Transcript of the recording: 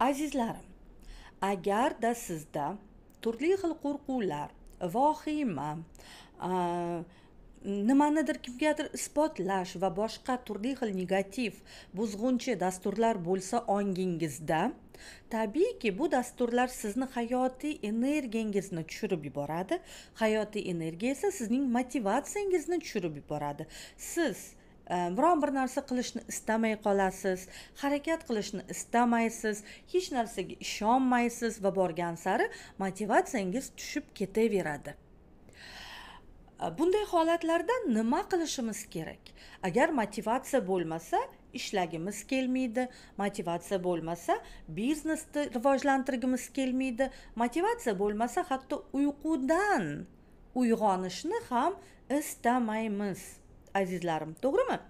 azizlarim agarda sizda turli xil qo'rquvlar vohima nimanidir kimgadir isbotlash va boshqa turli xil negativ buzg'unchi dasturlar bo'lsa ongingizda tabiiyki bu dasturlar sizni hayotiy energiyangizni tushirib yuboradi hayotiy energiya esa sizning motivatsiyangizni tushirib yuboradi siz Э, biron bir narsa qilishni istamay qolasiz harakat qilishni istamaysiz hech narsaga ishonmaysiz va borgan sari motivatsiyangiz tushib ketaveradi э, bunday holatlarda nima qilishimiz kerak agar motivatsiya bo'lmasa ishlagimiz kelmaydi motivatsiya bo'lmasa biznesni rivojlantirgimiz kelmaydi motivatsiya bo'lmasa hatto uyqudan uyg'onishni ham istamaymiz azizlarim to'g'rimi